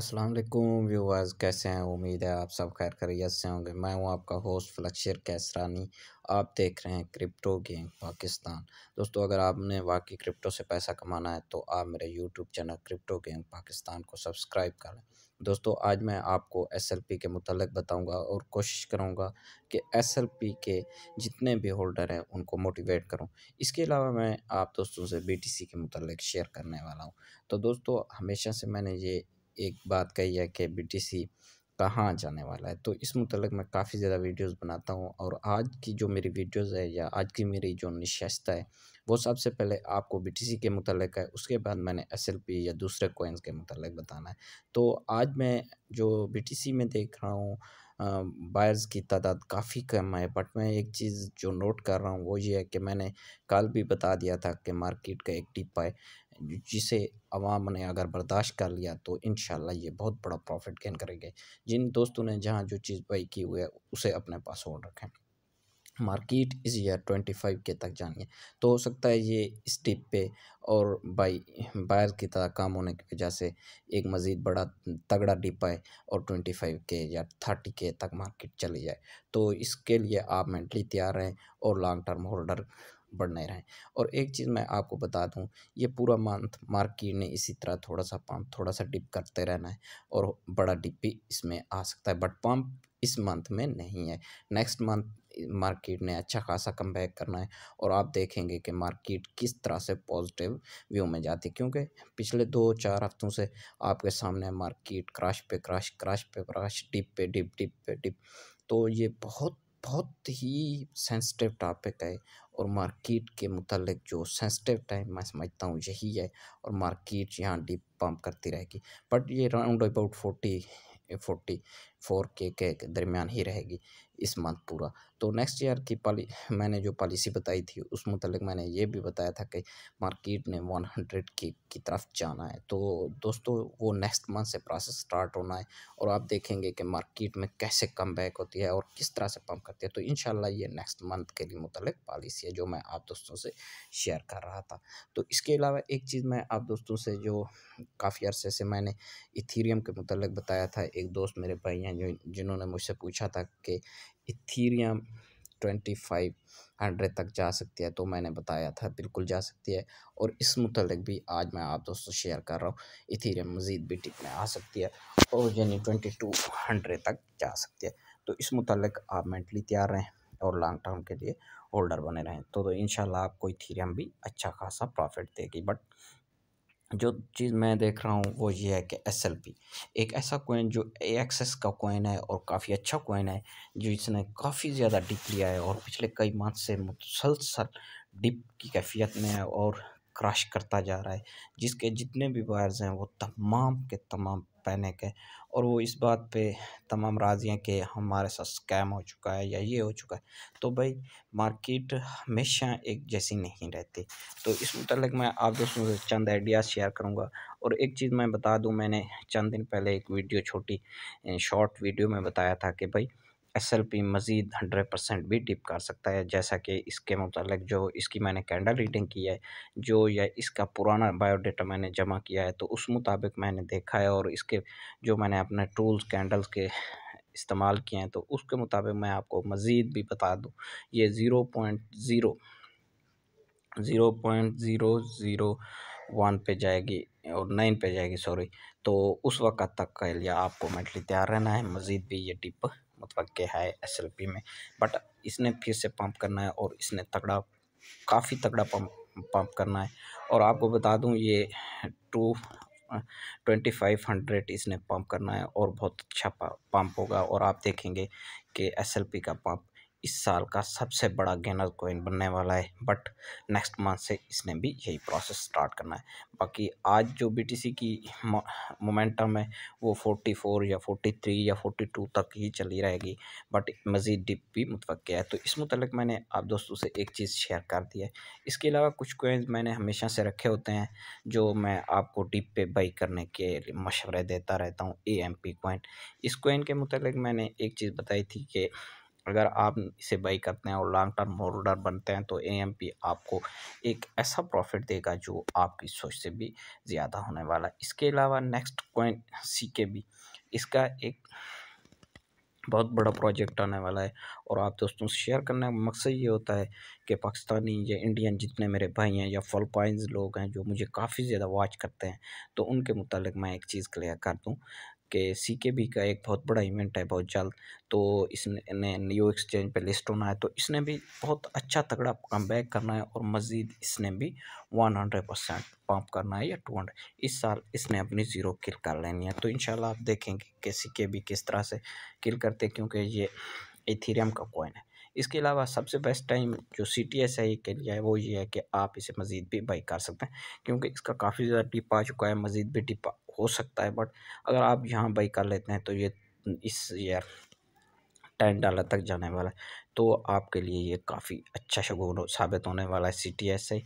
अस्सलाम वालेकुम व्यूवर्स कैसे हैं उम्मीद है आप सब खैर खरीत से होंगे मैं हूं आपका होस्ट फ्लक्शर कैसरानी आप देख रहे हैं क्रिप्टो गेम पाकिस्तान दोस्तों अगर आपने वाकई क्रिप्टो से पैसा कमाना है तो आप मेरे YouTube channel crypto game Pakistan को सब्सक्राइब कर लें दोस्तों आज मैं आपको एस एल पी के मतलब बताऊँगा और कोशिश करूँगा कि एस एल पी के जितने भी होल्डर हैं उनको मोटिवेट करूँ इसके अलावा मैं आप दोस्तों से बी टी सी के मतलब शेयर करने वाला हूँ तो दोस्तों हमेशा से मैंने ये एक बात कही है कि बी टी सी कहाँ जाने वाला है तो इस मतलब मैं काफ़ी ज़्यादा वीडियोस बनाता हूँ और आज की जो मेरी वीडियोस है या आज की मेरी जो निशस्ता है वो सबसे पहले आपको बी टी सी के मतलब है उसके बाद मैंने एस एल पी या दूसरे कोइंस के मतलब बताना है तो आज मैं जो बी टी सी में देख रहा हूँ बायर्स की तादाद काफ़ी कम है बट मैं एक चीज़ जो नोट कर रहा हूँ वो ये है कि मैंने कल भी बता दिया था कि मार्केट का एक टिप है जिसे अवाम ने अगर बर्दाश्त कर लिया तो इन ये बहुत बड़ा प्रॉफिट गेन करेंगे जिन दोस्तों ने जहाँ जो चीज़ बाई की हुई है उसे अपने पास होल्ड रखें मार्केट इस ईयर ट्वेंटी फाइव के तक जानी है तो हो सकता है ये इस टिप पे और बाई बायर की तरह काम होने की वजह से एक मज़ीद बड़ा तगड़ा डिप आए और ट्वेंटी फाइव के या थर्टी के तक मार्केट चली जाए तो इसके लिए आप मेंटली तैयार रहें और लॉन्ग टर्म होल्डर बढ़ने रहें और एक चीज़ मैं आपको बता दूं ये पूरा मंथ मार्केट ने इसी तरह थोड़ा सा पम्प थोड़ा सा डिप करते रहना है और बड़ा डिप भी इसमें आ सकता है बट पम्प इस मंथ में नहीं है नेक्स्ट मंथ मार्केट ने अच्छा खासा कम करना है और आप देखेंगे कि मार्केट किस तरह से पॉजिटिव व्यू में जाती है क्योंकि पिछले दो चार हफ्तों से आपके सामने मार्केट क्रश पे क्रश क्रैश पे क्राश डिप पे डिप डिप पे डिप तो ये बहुत बहुत ही सेंसिटिव टॉपिक है और मार्केट के मतलब जो सेंसिटिव टाइम मैं समझता हूँ यही है और मार्केट यहाँ डीप पम्प करती रहेगी बट ये round about forty forty four के के दरमियान ही रहेगी इस मंथ पूरा तो नेक्स्ट ईयर की पॉली मैंने जो पॉलिसी बताई थी उस मतलब मैंने ये भी बताया था कि मार्केट ने वन हंड्रेड की की तरफ जाना है तो दोस्तों वो नेक्स्ट मंथ से प्रोसेस स्टार्ट होना है और आप देखेंगे कि मार्केट में कैसे कम बैक होती है और किस तरह से पम्प करती है तो इन ये नेक्स्ट मंथ के लिए मुतलक पॉलिसी है जो मैं आप दोस्तों से शेयर कर रहा था तो इसके अलावा एक चीज़ मैं आप दोस्तों से जो काफ़ी अरसे से मैंने इथीरियम के मुतल बताया था एक दोस्त मेरे भाई हैं जो जिन्होंने मुझसे पूछा था कि इथीरियम ट्वेंटी फाइव हंड्रेड तक जा सकती है तो मैंने बताया था बिल्कुल जा सकती है और इस मुतलक भी आज मैं आप दोस्तों शेयर कर रहा हूँ इथीरियम मज़ीद भी टिप में आ सकती है और यानी ट्वेंटी टू हंड्रेड तक जा सकती है तो इस मुतलक आप मेंटली तैयार रहें और लॉन्ग टर्म के लिए होल्डर बने रहें तो, तो इन आपको इथीरियम भी अच्छा खासा प्रॉफिट देगी बट जो चीज़ मैं देख रहा हूँ वो ये है कि एस एल पी एक ऐसा कोइन जो एक्सेस का कोइन है और काफ़ी अच्छा कोइन है जो इसने काफ़ी ज़्यादा डिप लिया है और पिछले कई माह से मुसलसल डिप की कैफियत में है और क्रश करता जा रहा है जिसके जितने भी वायर्स हैं वो तमाम के तमाम पैनिक है और वो इस बात पे तमाम राजी हैं कि हमारे साथ स्कैम हो चुका है या ये हो चुका है तो भाई मार्केट हमेशा एक जैसी नहीं रहती तो इस मतलब मैं आप दोस्तों से चंद आइडियाज़ शेयर करूँगा और एक चीज़ मैं बता दूँ मैंने चंद दिन पहले एक वीडियो छोटी शॉर्ट वीडियो में बताया था कि भाई एस एल पी मज़ीद हंड्रेड परसेंट भी डिप कर सकता है जैसा कि इसके मतलब जो इसकी मैंने कैंडल रीडिंग की है जो या इसका पुराना बायोडाटा मैंने जमा किया है तो उस मुताबिक मैंने देखा है और इसके जो मैंने अपने टूल्स कैंडल्स के इस्तेमाल किए हैं तो उसके मुताबिक मैं आपको मज़ीद भी बता दूँ ये zero point zero zero point zero zero one पे जाएगी और नाइन पे जाएगी सॉरी तो उस वक्त तक के लिए आपको मेंटली तैयार रहना है मज़ीद भी ये टिप पक गया है एस में बट इसने फिर से पंप करना है और इसने तगड़ा काफ़ी तगड़ा पंप पंप करना है और आपको बता दूं ये टू ट्वेंटी फाइव हंड्रेड इसने पंप करना है और बहुत अच्छा पंप होगा और आप देखेंगे कि एस का पंप इस साल का सबसे बड़ा गेनर कोइन बनने वाला है बट नेक्स्ट मंथ से इसने भी यही प्रोसेस स्टार्ट करना है बाकी आज जो बीटीसी की मोमेंटम है वो फोटी फोर या फोटी थ्री या फोटी टू तक ही चली रहेगी बट मज़ीद डिप भी मुतवक़ है तो इस मतलब मैंने आप दोस्तों से एक चीज़ शेयर कर दी है इसके अलावा कुछ कोइंस मैंने हमेशा से रखे होते हैं जो मैं आपको डिप पे बाई करने के मशवरे देता रहता हूँ ए एम पी कोइन इस कोइन के मतलब मैंने एक चीज़ बताई थी कि अगर आप इसे बाई करते हैं और लॉन्ग टर्म होल्डर बनते हैं तो एएमपी आपको एक ऐसा प्रॉफिट देगा जो आपकी सोच से भी ज़्यादा होने वाला है इसके अलावा नेक्स्ट कॉइन सी इसका एक बहुत बड़ा प्रोजेक्ट आने वाला है और आप दोस्तों से शेयर करने का मकसद ये होता है कि पाकिस्तानी या इंडियन जितने मेरे भाई हैं या फलपाइंस लोग हैं जो मुझे काफ़ी ज़्यादा वॉच करते हैं तो उनके मुतालिक मैं एक चीज़ क्लियर कर दूँ के सी के बी का एक बहुत बड़ा इवेंट है बहुत जल्द तो इसने न्यू एक्सचेंज पे लिस्ट होना है तो इसने भी बहुत अच्छा तगड़ा कम करना है और मज़ीद इसने भी वन हंड्रेड परसेंट पम्प करना है या टू हंड्रेड इस साल इसने अपनी ज़ीरो किल कर लेनी है तो इन आप देखेंगे कि सी के बी किस तरह से किल करते क्योंकि ये इथीरियम का कोइन है इसके अलावा सबसे बेस्ट टाइम जो सी टी एस आई के लिए है वो ये है कि आप इसे मज़ीद भी बाई कर सकते हैं क्योंकि इसका काफ़ी ज़्यादा डिप आ चुका है मज़ीद भी डिप हो सकता है बट अगर आप यहाँ बाई कर लेते हैं तो ये इस ईयर टेन डॉलर तक जाने वाला है तो आपके लिए ये काफ़ी अच्छा शगुन साबित होने वाला है सी टी एस से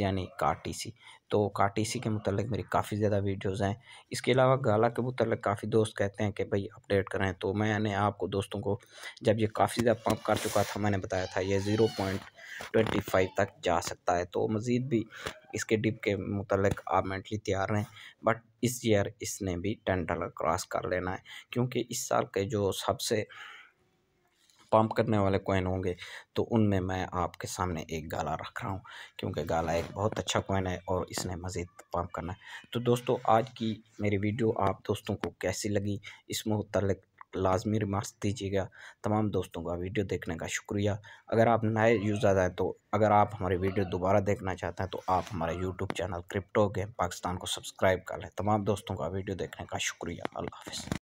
यानी कार टी सी तो कार टी सी के मतलब मेरी काफ़ी ज़्यादा वीडियोज़ हैं इसके अलावा गाला के मतलब काफ़ी दोस्त कहते हैं कि भाई अपडेट करें तो मैंने आपको दोस्तों को जब ये काफ़ी ज़्यादा पंप कर चुका था मैंने बताया था ये ज़ीरो पॉइंट ट्वेंटी फाइव तक जा सकता है तो मज़ीद भी इसके डिप के मतलब आप मेंटली तैयार रहें बट इस ईयर इसने भी टेन डॉलर क्रॉस कर लेना है क्योंकि इस साल के जो सबसे पम्प करने वाले कोइन होंगे तो उनमें मैं आपके सामने एक गाला रख रहा हूँ क्योंकि गाला एक बहुत अच्छा कोइन है और इसने मज़ीद पम्प करना है तो दोस्तों आज की मेरी वीडियो आप दोस्तों को कैसी लगी इसमें मुतल लाजमी रिमार्क्स दीजिएगा तमाम दोस्तों का वीडियो देखने का शुक्रिया अगर आप नए यूज़र हैं तो अगर आप हमारी वीडियो दोबारा देखना चाहते हैं तो आप हमारे YouTube channel crypto game Pakistan को सब्सक्राइब कर लें तमाम दोस्तों का वीडियो देखने का शुक्रिया अल्लाह हाफ